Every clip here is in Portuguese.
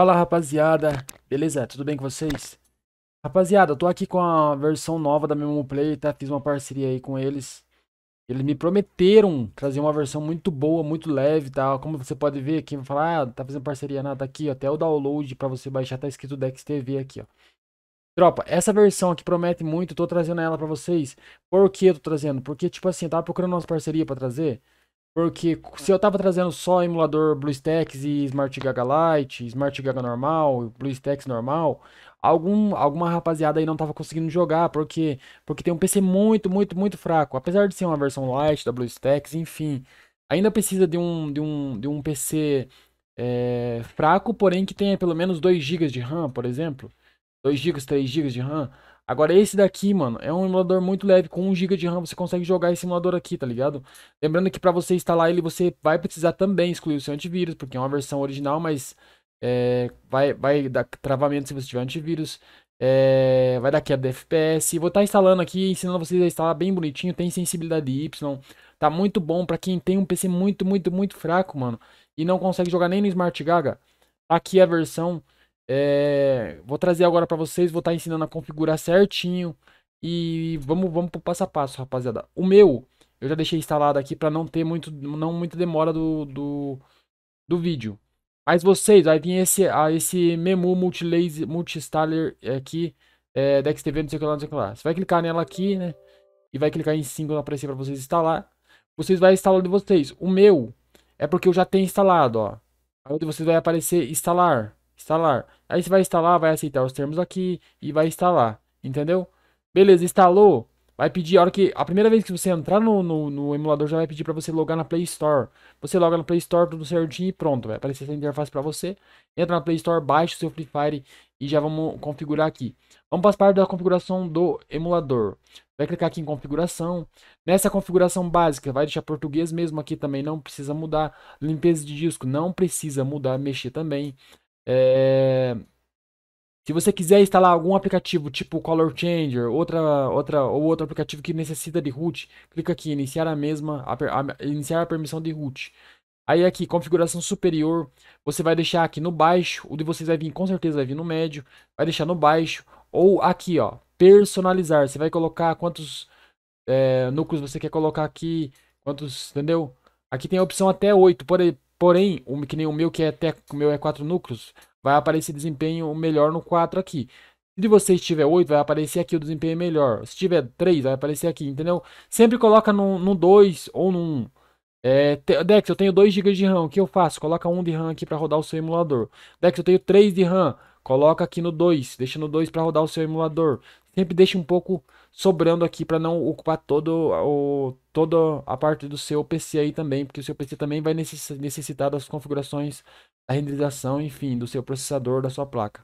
Fala rapaziada, beleza? Tudo bem com vocês? Rapaziada, eu tô aqui com a versão nova da Memo Play, tá? Fiz uma parceria aí com eles. Eles me prometeram trazer uma versão muito boa, muito leve, tá? Como você pode ver, aqui vai falar, ah, tá fazendo parceria, nada, tá aqui, ó, até o download pra você baixar, tá escrito Dex TV aqui, ó. Tropa, essa versão aqui promete muito, tô trazendo ela pra vocês. Por que eu tô trazendo? Porque, tipo assim, eu tava procurando uma parceria pra trazer... Porque se eu tava trazendo só emulador BlueStacks e Smart Gaga Lite, Smart Gaga normal, BlueStacks normal, algum, alguma rapaziada aí não tava conseguindo jogar, porque porque tem um PC muito, muito, muito fraco. Apesar de ser uma versão light da BlueStacks, enfim, ainda precisa de um, de um, de um PC é, eh, fraco, porém que tenha pelo menos 2 GB de RAM, por exemplo. 2 GB, 3 GB de RAM Agora, esse daqui, mano, é um emulador muito leve. Com 1 GB de RAM, você consegue jogar esse emulador aqui, tá ligado? Lembrando que para você instalar ele, você vai precisar também excluir o seu antivírus, porque é uma versão original, mas é, vai, vai dar travamento se você tiver antivírus. É, vai dar queda de FPS. Vou estar tá instalando aqui, ensinando vocês a instalar bem bonitinho. Tem sensibilidade Y. Tá muito bom para quem tem um PC muito, muito, muito fraco, mano. E não consegue jogar nem no Smart Gaga. Aqui é a versão é, vou trazer agora para vocês, vou estar tá ensinando a configurar certinho e vamos vamos pro passo a passo, rapaziada. O meu eu já deixei instalado aqui para não ter muito não muita demora do, do, do vídeo. Mas vocês, aí vem esse ah, esse memu multilaser multistaller aqui é, DexTV, não sei o que lá, não sei o que lá. Você vai clicar nela aqui, né? E vai clicar em 5 para aparecer para vocês instalar. Vocês vai instalar de vocês. O meu é porque eu já tenho instalado, ó. Aí de vocês vai aparecer instalar. Instalar. Aí você vai instalar, vai aceitar os termos aqui e vai instalar. Entendeu? Beleza, instalou. Vai pedir, a hora que. A primeira vez que você entrar no, no, no emulador, já vai pedir para você logar na Play Store. Você loga na Play Store, tudo certinho e pronto. Vai aparecer essa interface para você. Entra na Play Store, baixa o seu Free Fire e já vamos configurar aqui. Vamos para as partes da configuração do emulador. Vai clicar aqui em configuração. Nessa configuração básica, vai deixar português mesmo aqui também, não precisa mudar. Limpeza de disco, não precisa mudar, mexer também. É... Se você quiser instalar algum aplicativo tipo Color Changer, outra, outra, ou outro aplicativo que necessita de root, clica aqui iniciar a mesma, a, a, iniciar a permissão de root. Aí aqui, configuração superior, você vai deixar aqui no baixo, o de vocês vai vir, com certeza vai vir no médio, vai deixar no baixo, ou aqui ó, personalizar, você vai colocar quantos é, núcleos você quer colocar aqui, quantos, entendeu? Aqui tem a opção até 8, por, Porém, o que nem o meu que é até o meu é 4 núcleos, vai aparecer desempenho melhor no 4 aqui. Se você tiver 8, vai aparecer aqui o desempenho melhor. Se tiver 3, vai aparecer aqui, entendeu? Sempre coloca no, no 2 ou no 1. É, te, Dex, eu tenho 2 GB de RAM, o que eu faço? Coloca 1 de RAM aqui para rodar o seu emulador. Dex, eu tenho 3 de RAM, Coloca aqui no 2, deixa no 2 para rodar o seu emulador. Sempre deixa um pouco sobrando aqui para não ocupar todo o, toda a parte do seu PC aí também, porque o seu PC também vai necessitar das configurações, da renderização, enfim, do seu processador, da sua placa.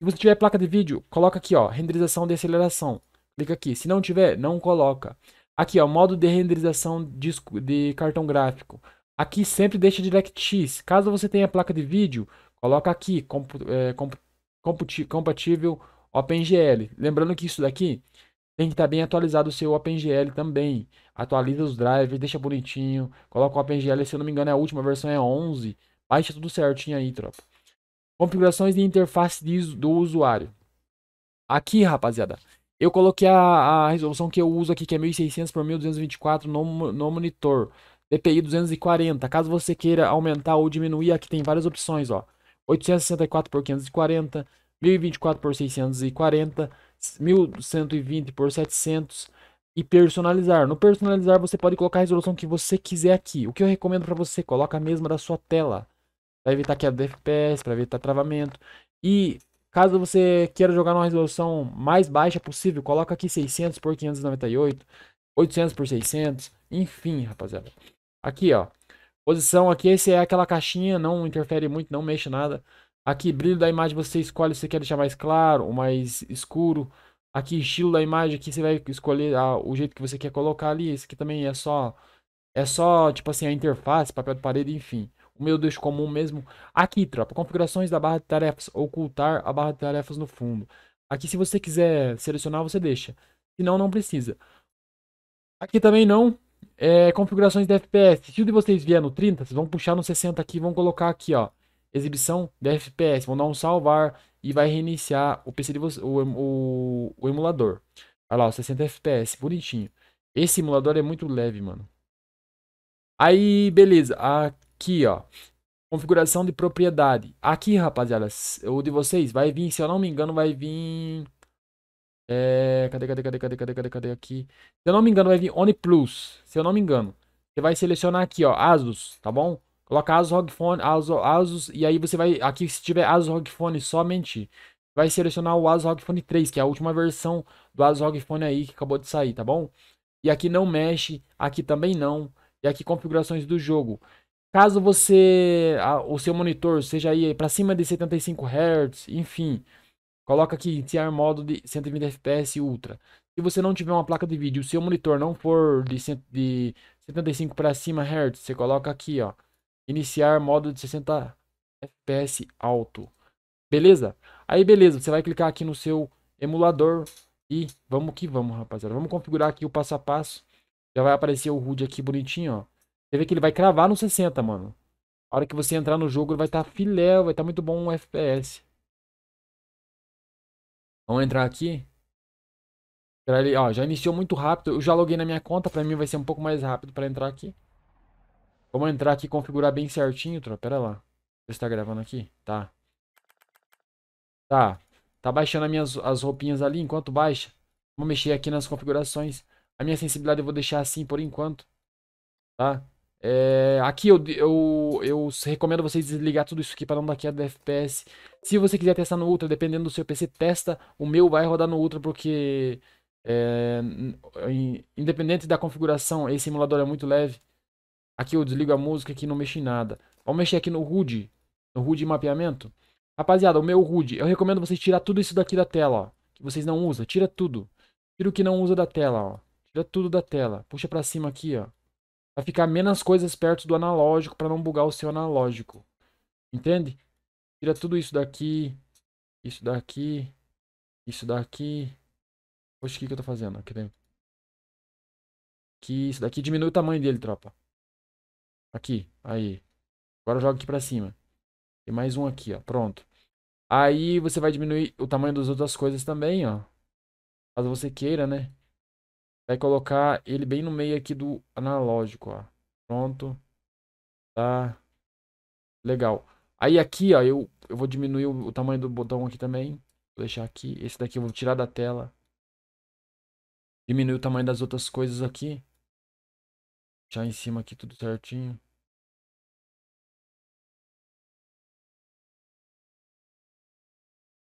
Se você tiver placa de vídeo, coloca aqui, ó, renderização de aceleração. Clica aqui. Se não tiver, não coloca. Aqui, ó, modo de renderização de, de cartão gráfico. Aqui sempre deixa DirectX. Caso você tenha placa de vídeo, coloca aqui, compu, é, compatível OpenGL. Lembrando que isso daqui tem que estar tá bem atualizado o seu OpenGL também. Atualiza os drivers, deixa bonitinho, coloca o OpenGL, se eu não me engano, é a última versão é 11. Baixa tudo certinho aí, tropa. Configurações de interface do usuário. Aqui, rapaziada, eu coloquei a, a resolução que eu uso aqui, que é 1600 por 1224 no, no monitor. DPI 240. Caso você queira aumentar ou diminuir, aqui tem várias opções, ó. 864 por 540, 1024 por 640, 1120 por 700 e personalizar. No personalizar você pode colocar a resolução que você quiser aqui. O que eu recomendo para você, coloca a mesma da sua tela. Para evitar queda de FPS, para evitar travamento. E caso você queira jogar numa resolução mais baixa possível, coloca aqui 600 por 598, 800 por 600, enfim, rapaziada. Aqui, ó. Posição aqui, esse é aquela caixinha, não interfere muito, não mexe nada. Aqui, brilho da imagem, você escolhe se você quer deixar mais claro ou mais escuro. Aqui, estilo da imagem, aqui você vai escolher ah, o jeito que você quer colocar ali. Esse aqui também é só, é só tipo assim, a interface, papel de parede, enfim. O meu deixo comum mesmo. Aqui, tropa, configurações da barra de tarefas, ocultar a barra de tarefas no fundo. Aqui, se você quiser selecionar, você deixa. Se não, não precisa. Aqui também não, é, configurações de FPS. Se o de vocês vier no 30, vocês vão puxar no 60 aqui vão colocar aqui, ó. Exibição de FPS. Vão dar um salvar e vai reiniciar o PC de você, o, o, o emulador. Olha lá, o 60 FPS, bonitinho. Esse emulador é muito leve, mano. Aí, beleza. Aqui, ó. Configuração de propriedade. Aqui, rapaziada, o de vocês vai vir, se eu não me engano, vai vir é, cadê, cadê, cadê, cadê, cadê, cadê, cadê aqui? Se eu não me engano, vai vir OnePlus. Se eu não me engano. Você vai selecionar aqui, ó, Asus, tá bom? Coloca Asus ROG Phone, Asus, Asus, e aí você vai, aqui se tiver Asus ROG Phone somente, vai selecionar o Asus ROG Phone 3, que é a última versão do Asus ROG Phone aí que acabou de sair, tá bom? E aqui não mexe, aqui também não, e aqui configurações do jogo. Caso você, a, o seu monitor seja aí para cima de 75 Hz, enfim, Coloca aqui iniciar modo de 120 FPS Ultra. Se você não tiver uma placa de vídeo, o seu monitor não for de, de 75 para cima Hz, você coloca aqui, ó, iniciar modo de 60 FPS alto. Beleza? Aí beleza, você vai clicar aqui no seu emulador e vamos que vamos, rapaziada. Vamos configurar aqui o passo a passo. Já vai aparecer o HUD aqui bonitinho, ó. Você vê que ele vai cravar no 60, mano. A hora que você entrar no jogo, ele vai estar tá filé, vai estar tá muito bom o FPS. Vamos entrar aqui. Ele, ó, já iniciou muito rápido. Eu já loguei na minha conta, pra mim vai ser um pouco mais rápido pra entrar aqui. Vamos entrar aqui e configurar bem certinho, tropa. Pera lá. Você tá gravando aqui? Tá. Tá. Tá baixando as minhas as roupinhas ali enquanto baixa. Vou mexer aqui nas configurações. A minha sensibilidade eu vou deixar assim por enquanto. Tá? É, aqui eu, eu, eu recomendo você desligar tudo isso aqui para não dar queda de FPS. Se você quiser testar no Ultra, dependendo do seu PC, testa. O meu vai rodar no Ultra porque, é, independente da configuração, esse emulador é muito leve. Aqui eu desligo a música aqui não mexi em nada. Vamos mexer aqui no HUD, no HUD mapeamento. Rapaziada, o meu HUD, eu recomendo vocês tirar tudo isso daqui da tela, ó, que vocês não usam. Tira tudo. Tira o que não usa da tela, ó. Tira tudo da tela. Puxa para cima aqui, ó. Pra ficar menos coisas perto do analógico para não bugar o seu analógico. Entende? Tira tudo isso daqui, isso daqui, isso daqui. Poxa, o que, que eu tô fazendo? Aqui dentro. Aqui, isso daqui diminui o tamanho dele, tropa. Aqui, aí. Agora joga aqui pra cima. E mais um aqui, ó. Pronto. Aí você vai diminuir o tamanho das outras coisas também, ó. Caso você queira, né? Vai colocar ele bem no meio aqui do analógico, ó. Pronto. Tá. Legal. Aí aqui, ó, eu, eu vou diminuir o, o tamanho do botão aqui também. Vou deixar aqui. Esse daqui eu vou tirar da tela. Diminuir o tamanho das outras coisas aqui. Deixar em cima aqui tudo certinho.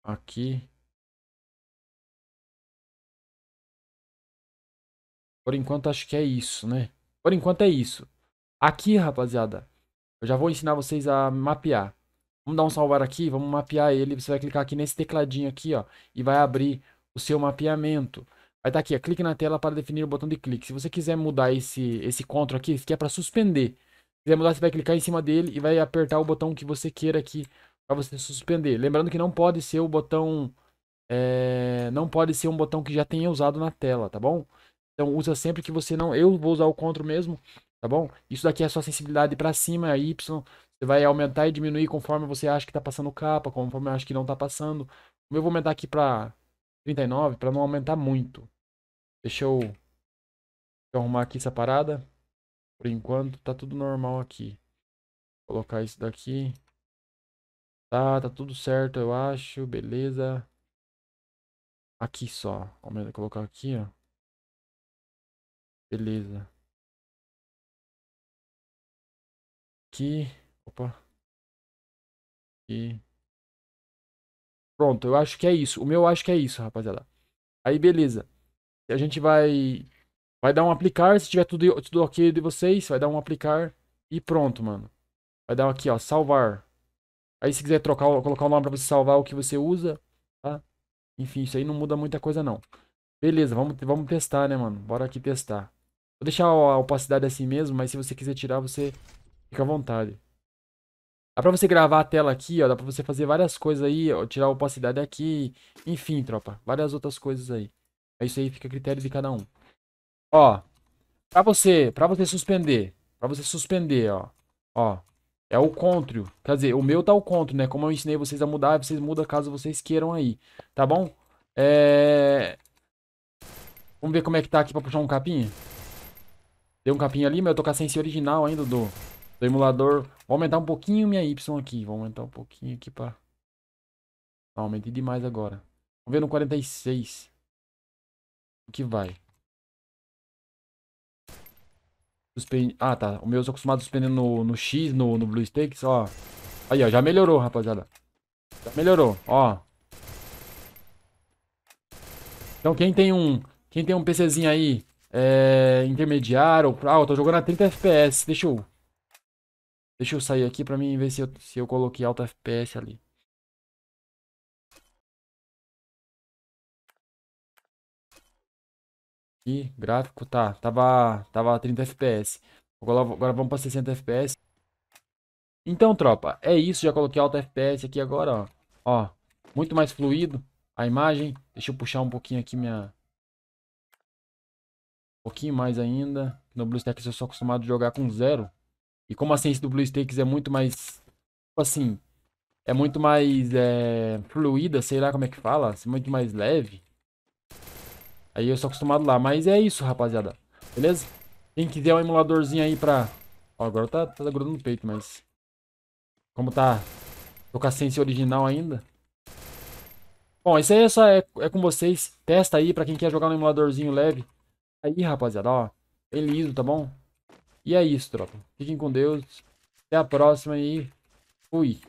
Aqui. Por enquanto, acho que é isso, né? Por enquanto é isso. Aqui, rapaziada, eu já vou ensinar vocês a mapear. Vamos dar um salvar aqui, vamos mapear ele. Você vai clicar aqui nesse tecladinho aqui, ó, e vai abrir o seu mapeamento. Vai estar tá aqui, ó, clique na tela para definir o botão de clique. Se você quiser mudar esse, esse control aqui, que é para suspender. Se quiser mudar, você vai clicar em cima dele e vai apertar o botão que você queira aqui para você suspender. Lembrando que não pode ser o botão... É, não pode ser um botão que já tenha usado na tela, tá bom? Então usa sempre que você não. Eu vou usar o CTRL mesmo, tá bom? Isso daqui é a sua sensibilidade para cima, é Y. Você vai aumentar e diminuir conforme você acha que tá passando capa, conforme acha que não tá passando. Eu vou aumentar aqui pra 39 para não aumentar muito. Deixa eu... Deixa eu arrumar aqui essa parada. Por enquanto tá tudo normal aqui. Vou colocar isso daqui. Tá, tá tudo certo, eu acho. Beleza. Aqui só. Vou colocar aqui, ó. Beleza. Aqui. Opa. Aqui. Pronto, eu acho que é isso. O meu eu acho que é isso, rapaziada. Aí, beleza. A gente vai... Vai dar um aplicar. Se tiver tudo, tudo ok de vocês, vai dar um aplicar. E pronto, mano. Vai dar aqui, ó. Salvar. Aí, se quiser trocar, colocar o nome pra você salvar o que você usa, tá? Enfim, isso aí não muda muita coisa, não. Beleza, vamos, vamos testar, né, mano? Bora aqui testar. Vou deixar a opacidade assim mesmo, mas se você quiser tirar, você fica à vontade. Dá pra você gravar a tela aqui, ó. Dá pra você fazer várias coisas aí, ó. Tirar a opacidade aqui. Enfim, tropa. Várias outras coisas aí. É isso aí fica a critério de cada um. Ó. Pra você, pra você suspender. Pra você suspender, ó. Ó. É o contrário. Quer dizer, o meu tá o contrário, né? Como eu ensinei vocês a mudar, vocês mudam caso vocês queiram aí. Tá bom? É... Vamos ver como é que tá aqui pra puxar um capinha? deu um capinho ali, mas eu tô com a sensei original ainda do, do emulador. Vou aumentar um pouquinho minha Y aqui. Vou aumentar um pouquinho aqui pra... Não, aumentei demais agora. Vamos ver no 46. O que vai? Suspend... Ah, tá. O meu eu sou acostumado suspendendo no, no X, no, no BlueStakes, ó. Aí, ó. Já melhorou, rapaziada. Já melhorou, ó. Então, quem tem um... Quem tem um PCzinho aí é, intermediário. Ou, ah, eu tô jogando a 30 FPS. Deixa eu. Deixa eu sair aqui pra mim ver se eu, se eu coloquei alto FPS ali. Aqui, gráfico, tá. Tava, tava 30 FPS. Agora, agora vamos pra 60 FPS. Então, tropa, é isso. Já coloquei alto FPS aqui agora, ó. Ó, muito mais fluido a imagem. Deixa eu puxar um pouquinho aqui minha, pouquinho mais ainda. No BlueStacks eu sou acostumado a jogar com zero. E como a ciência do BlueStacks é muito mais, tipo assim, é muito mais é, fluida, sei lá como é que fala, é muito mais leve. Aí eu sou acostumado lá, mas é isso, rapaziada. Beleza? Quem quiser um emuladorzinho aí pra... Ó, agora tá, tá grudando no peito, mas... Como tá... Tô com a ciência original ainda. Bom, isso aí é, só, é, é com vocês. Testa aí pra quem quer jogar um emuladorzinho leve aí, rapaziada, ó. Feliz, tá bom? E é isso, tropa. Fiquem com Deus. Até a próxima e fui.